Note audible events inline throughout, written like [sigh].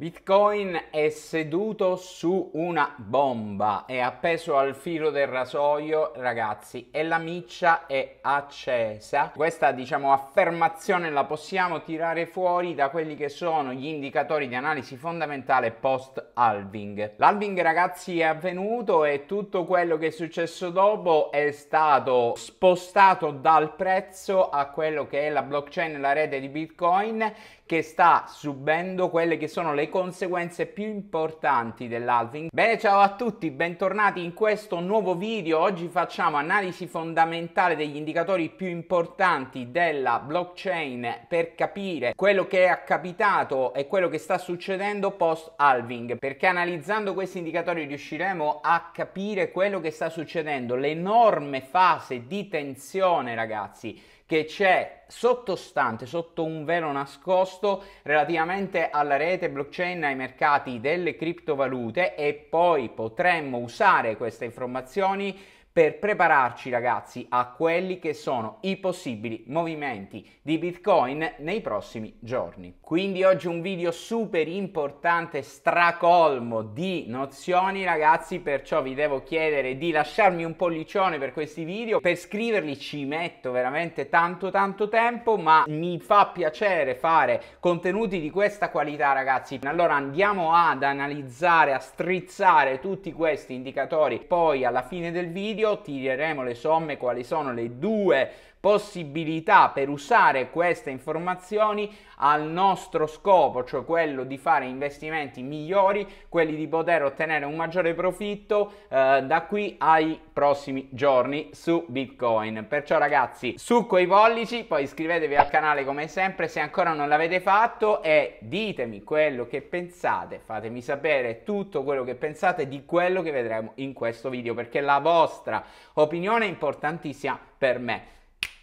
Bitcoin è seduto su una bomba, è appeso al filo del rasoio, ragazzi, e la miccia è accesa. Questa, diciamo, affermazione la possiamo tirare fuori da quelli che sono gli indicatori di analisi fondamentale post halving. L'halving, ragazzi, è avvenuto e tutto quello che è successo dopo è stato spostato dal prezzo a quello che è la blockchain, la rete di Bitcoin che sta subendo quelle che sono le conseguenze più importanti dell'alving. Bene, ciao a tutti, bentornati in questo nuovo video. Oggi facciamo analisi fondamentale degli indicatori più importanti della blockchain per capire quello che è accapitato e quello che sta succedendo post halving, perché analizzando questi indicatori riusciremo a capire quello che sta succedendo, l'enorme fase di tensione, ragazzi, che c'è sottostante, sotto un velo nascosto relativamente alla rete blockchain accenna ai mercati delle criptovalute e poi potremmo usare queste informazioni per prepararci ragazzi a quelli che sono i possibili movimenti di Bitcoin nei prossimi giorni. Quindi oggi un video super importante, stracolmo di nozioni ragazzi, perciò vi devo chiedere di lasciarmi un pollicione per questi video, per scriverli ci metto veramente tanto tanto tempo, ma mi fa piacere fare contenuti di questa qualità ragazzi. Allora andiamo ad analizzare, a strizzare tutti questi indicatori poi alla fine del video video tireremo le somme quali sono le due possibilità per usare queste informazioni al nostro scopo, cioè quello di fare investimenti migliori, quelli di poter ottenere un maggiore profitto eh, da qui ai prossimi giorni su Bitcoin. Perciò ragazzi, su quei pollici, poi iscrivetevi al canale come sempre se ancora non l'avete fatto e ditemi quello che pensate, fatemi sapere tutto quello che pensate di quello che vedremo in questo video perché la vostra opinione è importantissima per me.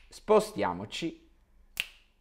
Spostiamoci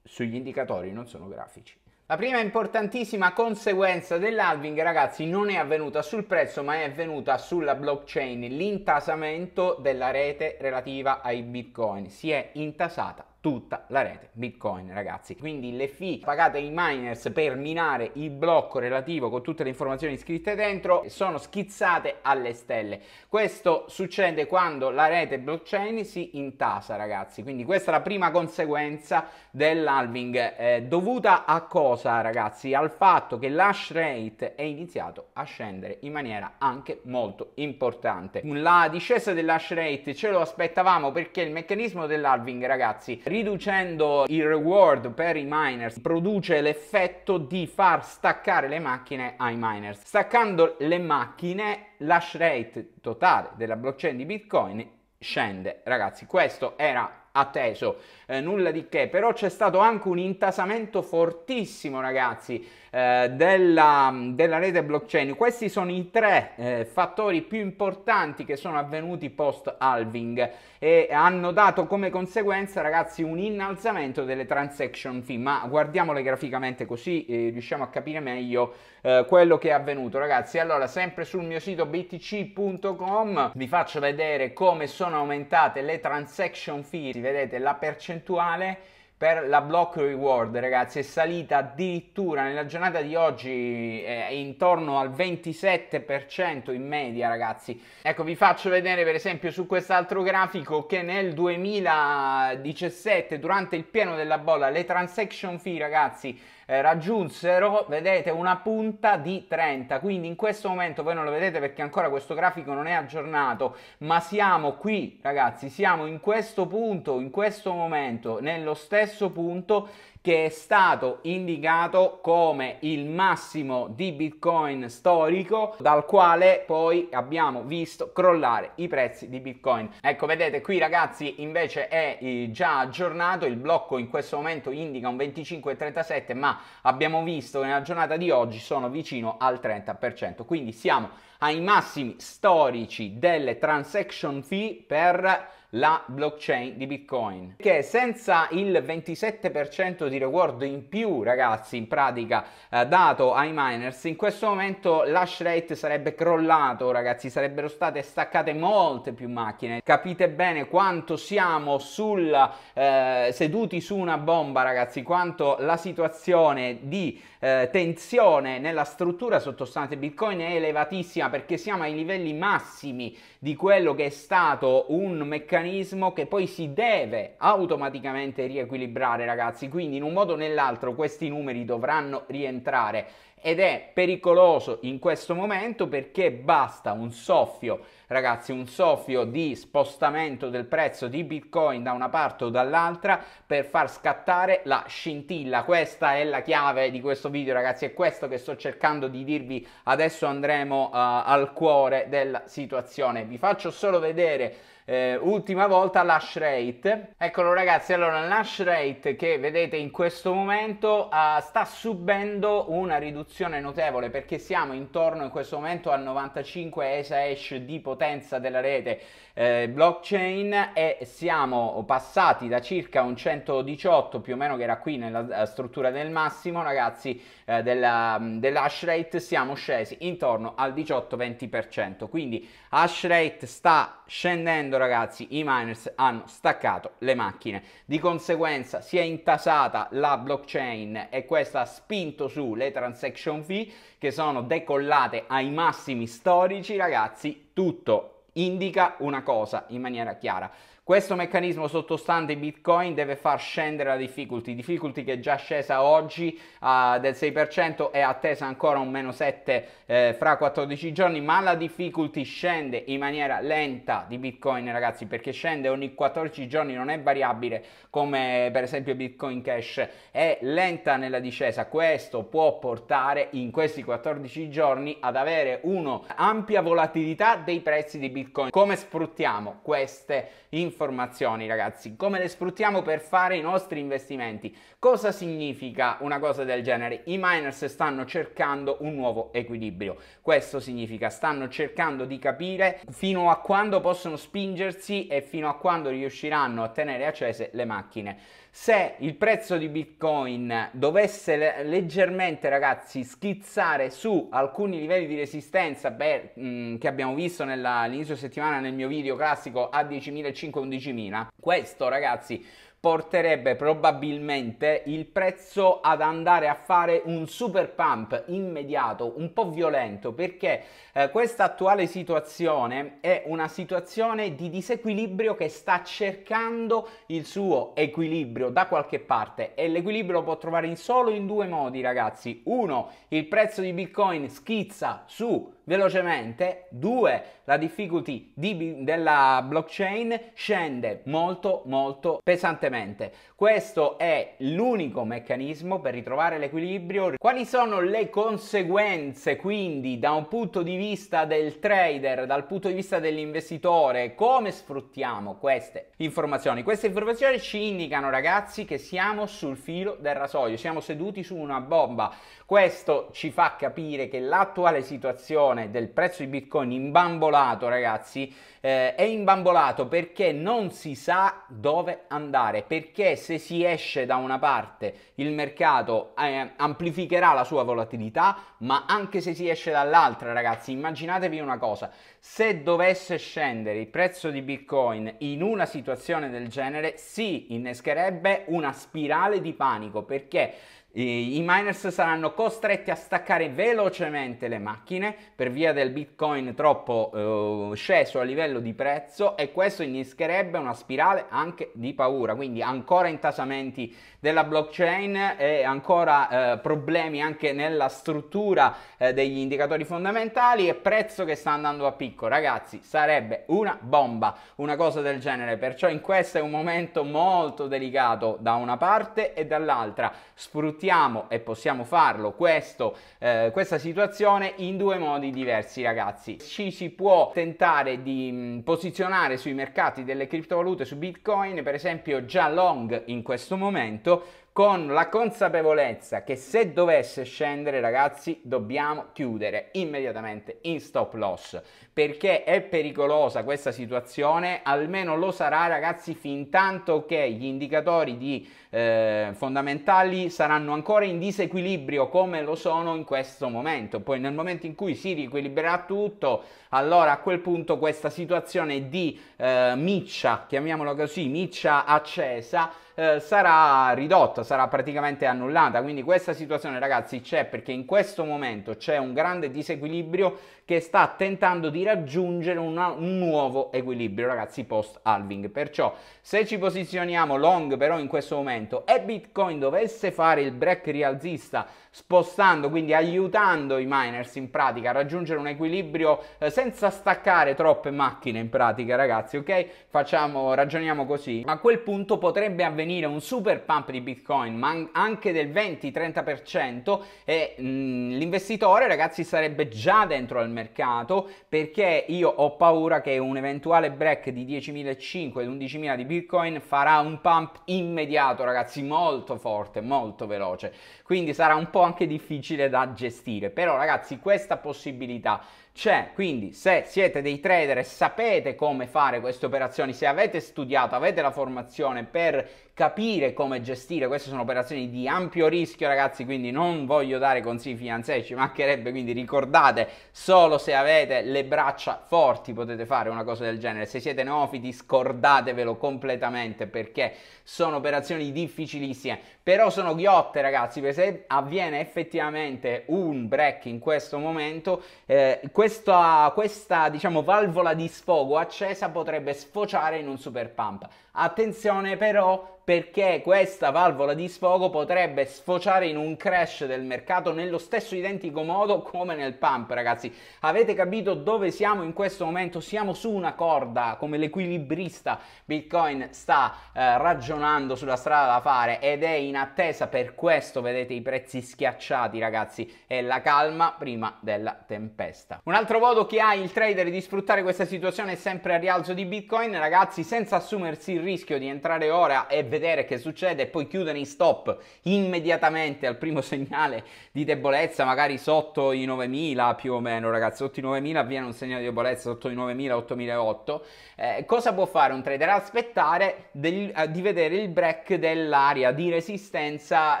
sugli indicatori, non sono grafici. La prima importantissima conseguenza dell'halving, ragazzi, non è avvenuta sul prezzo, ma è avvenuta sulla blockchain, l'intasamento della rete relativa ai bitcoin. Si è intasata tutta la rete Bitcoin, ragazzi. Quindi le fee pagate ai miners per minare il blocco relativo con tutte le informazioni scritte dentro sono schizzate alle stelle. Questo succede quando la rete blockchain si intasa, ragazzi. Quindi questa è la prima conseguenza dell'halving eh, dovuta a cosa, ragazzi? Al fatto che l'hash rate è iniziato a scendere in maniera anche molto importante. La discesa dell'hash rate ce lo aspettavamo perché il meccanismo dell'halving, ragazzi, riducendo il reward per i miners produce l'effetto di far staccare le macchine ai miners. Staccando le macchine, l'hash rate totale della blockchain di Bitcoin scende. Ragazzi, questo era atteso, eh, nulla di che, però c'è stato anche un intasamento fortissimo ragazzi eh, della, della, rete blockchain, questi sono i tre eh, fattori più importanti che sono avvenuti post halving e hanno dato come conseguenza ragazzi un innalzamento delle transaction fee, ma guardiamole graficamente così eh, riusciamo a capire meglio eh, quello che è avvenuto ragazzi, allora sempre sul mio sito btc.com vi faccio vedere come sono aumentate le transaction fee vedete la percentuale per la block reward ragazzi è salita addirittura nella giornata di oggi eh, è intorno al 27% in media ragazzi ecco vi faccio vedere per esempio su quest'altro grafico che nel 2017 durante il pieno della bolla le transaction fee ragazzi eh, raggiunsero, vedete, una punta di 30. Quindi in questo momento voi non lo vedete perché ancora questo grafico non è aggiornato, ma siamo qui, ragazzi, siamo in questo punto, in questo momento, nello stesso punto che è stato indicato come il massimo di Bitcoin storico dal quale poi abbiamo visto crollare i prezzi di Bitcoin. Ecco, vedete qui ragazzi, invece è eh, già aggiornato, il blocco in questo momento indica un 25,37, ma abbiamo visto che nella giornata di oggi sono vicino al 30%, quindi siamo ai massimi storici delle transaction fee per la blockchain di Bitcoin. Che senza il 27% di reward in più, ragazzi, in pratica eh, dato ai miners, in questo momento l'hash rate sarebbe crollato, ragazzi, sarebbero state staccate molte più macchine. Capite bene quanto siamo sul, eh, seduti su una bomba, ragazzi, quanto la situazione di eh, tensione nella struttura sottostante Bitcoin è elevatissima perché siamo ai livelli massimi di quello che è stato un meccanismo meccanismo che poi si deve automaticamente riequilibrare, ragazzi. Quindi, in un modo o nell'altro, questi numeri dovranno rientrare ed è pericoloso in questo momento perché basta un soffio ragazzi un soffio di spostamento del prezzo di Bitcoin da una parte o dall'altra per far scattare la scintilla. Questa è la chiave di questo video ragazzi, è questo che sto cercando di dirvi. Adesso andremo uh, al cuore della situazione. Vi faccio solo vedere eh, ultima volta l'hash rate eccolo ragazzi allora l'hash rate che vedete in questo momento uh, sta subendo una riduzione notevole perché siamo intorno in questo momento al 95 esa hash di potenza potenza della rete eh, blockchain e siamo passati da circa un 118 più o meno che era qui nella eh, struttura del massimo ragazzi eh, della, mm, dell'hash rate siamo scesi intorno al 18-20% quindi hash rate sta scendendo ragazzi i miners hanno staccato le macchine di conseguenza si è intasata la blockchain e questa ha spinto su le transaction fee che sono decollate ai massimi storici ragazzi tutto indica una cosa in maniera chiara. Questo meccanismo sottostante Bitcoin deve far scendere la difficulty, difficulty che è già scesa oggi uh, del 6%, è attesa ancora un meno 7 eh, fra 14 giorni, ma la difficulty scende in maniera lenta di Bitcoin ragazzi perché scende ogni 14 giorni, non è variabile come per esempio Bitcoin Cash, è lenta nella discesa, questo può portare in questi 14 giorni ad avere un'ampia volatilità dei prezzi di Bitcoin. Come sfruttiamo queste informazioni? informazioni ragazzi, come le sfruttiamo per fare i nostri investimenti. Cosa significa una cosa del genere? I miners stanno cercando un nuovo equilibrio, questo significa stanno cercando di capire fino a quando possono spingersi e fino a quando riusciranno a tenere accese le macchine. Se il prezzo di Bitcoin dovesse leggermente ragazzi schizzare su alcuni livelli di resistenza beh, mh, mm, che abbiamo visto nell'inizio settimana nel mio video classico a 10.500 11.000. Questo ragazzi porterebbe probabilmente il prezzo ad andare a fare un super pump immediato, un po' violento, perché eh, questa attuale situazione è una situazione di disequilibrio che sta cercando il suo equilibrio da qualche parte e l'equilibrio lo può trovare in solo in due modi, ragazzi. Uno, il prezzo di Bitcoin schizza su velocemente. Due, La difficulty di, della blockchain scende molto molto pesantemente. Questo è l'unico meccanismo per ritrovare l'equilibrio. Quali sono le conseguenze quindi da un punto di vista del trader, dal punto di vista dell'investitore? Come sfruttiamo queste informazioni? Queste informazioni ci indicano ragazzi che siamo sul filo del rasoio, siamo seduti su una bomba. Questo ci fa capire che l'attuale situazione questione del prezzo di Bitcoin imbambolato, ragazzi, eh, è imbambolato perché non si sa dove andare, perché se si esce da una parte il mercato eh, amplificherà la sua volatilità, ma anche se si esce dall'altra, ragazzi, immaginatevi una cosa, se dovesse scendere il prezzo di Bitcoin in una situazione del genere, si innescherebbe una spirale di panico perché i, miners saranno costretti a staccare velocemente le macchine per via del bitcoin troppo eh, sceso a livello di prezzo e questo innescherebbe una spirale anche di paura, quindi ancora intasamenti della blockchain e ancora eh, problemi anche nella struttura eh, degli indicatori fondamentali e prezzo che sta andando a picco. Ragazzi, sarebbe una bomba, una cosa del genere, perciò in questo è un momento molto delicato da una parte e dall'altra. Sfruttiamo affrontiamo e possiamo farlo questo, eh, questa situazione in due modi diversi ragazzi. Ci si può tentare di mh, mm, posizionare sui mercati delle criptovalute su Bitcoin per esempio già long in questo momento con la consapevolezza che se dovesse scendere ragazzi dobbiamo chiudere immediatamente in stop loss perché è pericolosa questa situazione almeno lo sarà ragazzi fin tanto che gli indicatori di eh, fondamentali saranno ancora in disequilibrio come lo sono in questo momento. Poi nel momento in cui si riequilibrerà tutto, allora a quel punto questa situazione di eh, miccia, chiamiamola così, miccia accesa, eh, sarà ridotta, sarà praticamente annullata. Quindi questa situazione ragazzi c'è perché in questo momento c'è un grande disequilibrio che sta tentando di raggiungere una, un nuovo equilibrio, ragazzi, post halving. Perciò se ci posizioniamo long però in questo momento e Bitcoin dovesse fare il break rialzista spostando, quindi aiutando i miners in pratica a raggiungere un equilibrio eh, senza staccare troppe macchine in pratica, ragazzi, ok? Facciamo, ragioniamo così. A quel punto potrebbe avvenire un super pump di Bitcoin, ma anche del 20-30% e mh, mm, l'investitore, ragazzi, sarebbe già dentro al mercato mercato perché io ho paura che un eventuale break di 10.500 ed 11.000 di Bitcoin farà un pump immediato, ragazzi, molto forte, molto veloce. Quindi sarà un po' anche difficile da gestire, però ragazzi, questa possibilità c'è. Quindi se siete dei trader e sapete come fare queste operazioni, se avete studiato, avete la formazione per capire come gestire, queste sono operazioni di ampio rischio ragazzi, quindi non voglio dare consigli finanziari, ci mancherebbe, quindi ricordate, solo se avete le braccia forti potete fare una cosa del genere, se siete neofiti scordatevelo completamente perché sono operazioni difficilissime, però sono ghiotte ragazzi, perché se avviene effettivamente un break in questo momento, eh, questa, questa diciamo, valvola di sfogo accesa potrebbe sfociare in un super pump. Attenzione però perché questa valvola di sfogo potrebbe sfociare in un crash del mercato nello stesso identico modo come nel pump, ragazzi. Avete capito dove siamo in questo momento? Siamo su una corda, come l'equilibrista Bitcoin sta eh, ragionando sulla strada da fare ed è in attesa per questo, vedete i prezzi schiacciati, ragazzi, è la calma prima della tempesta. Un altro modo che ha il trader di sfruttare questa situazione è sempre a rialzo di Bitcoin, ragazzi, senza assumersi il rischio di entrare ora e vedere che succede e poi chiudere in stop immediatamente al primo [laughs] segnale di debolezza, magari sotto i 9000 più o meno, ragazzi, sotto i 9000 avviene un segnale di debolezza sotto i 9000, 8008. Eh, cosa può fare un trader? Aspettare del, eh, di vedere il break dell'area di resistenza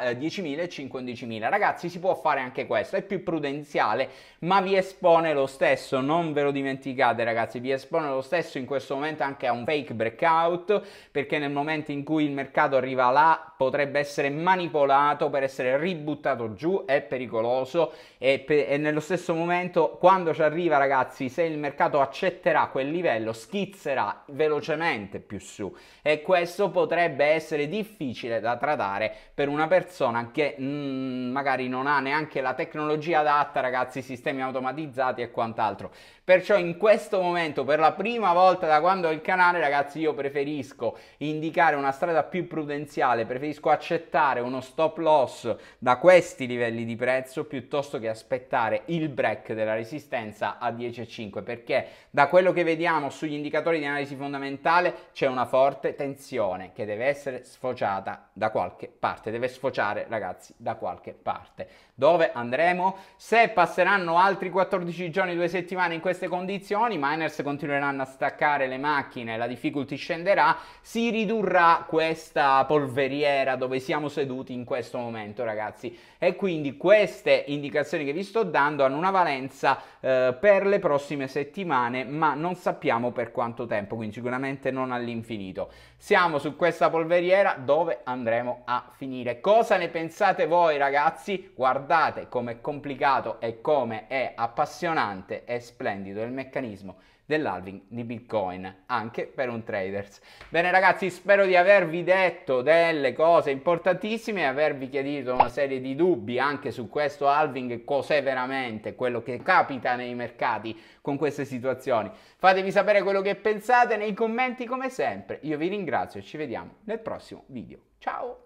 eh, 10.000 e 15.000. Ragazzi, si può fare anche questo, è più prudenziale, ma vi espone lo stesso, non ve lo dimenticate, ragazzi, vi espone lo stesso in questo momento anche a un fake breakout perché nel momento in cui il mercato arriva là potrebbe essere manipolato per essere ributtato giù, è pericoloso e, pe- e nello stesso momento quando ci arriva ragazzi se il mercato accetterà quel livello schizzerà velocemente più su e questo potrebbe essere difficile da tradare per una persona che mm, magari non ha neanche la tecnologia adatta ragazzi, sistemi automatizzati e quant'altro. Perciò in questo momento per la prima volta da quando ho il canale ragazzi io preferisco preferisco indicare una strada più prudenziale, preferisco accettare uno stop loss da questi livelli di prezzo piuttosto che aspettare il break della resistenza a 10,5 perché da quello che vediamo sugli indicatori di analisi fondamentale c'è una forte tensione che deve essere sfociata da qualche parte, deve sfociare ragazzi da qualche parte. Dove andremo? Se passeranno altri 14 giorni, due settimane in queste condizioni, i miners continueranno a staccare le macchine, la difficulty scenderà si ridurrà questa polveriera dove siamo seduti in questo momento, ragazzi. E quindi queste indicazioni che vi sto dando hanno una valenza eh, per le prossime settimane, ma non sappiamo per quanto tempo, quindi sicuramente non all'infinito siamo su questa polveriera dove andremo a finire. Cosa ne pensate voi ragazzi? Guardate com'è complicato e come è appassionante e splendido il meccanismo dell'alving di Bitcoin anche per un traders. Bene ragazzi, spero di avervi detto delle cose importantissime e avervi chiarito una serie di dubbi anche su questo alving cos'è veramente quello che capita nei mercati con queste situazioni. Fatemi sapere quello che pensate nei commenti come sempre. Io vi ringrazio ringrazio e ci vediamo nel prossimo video. Ciao!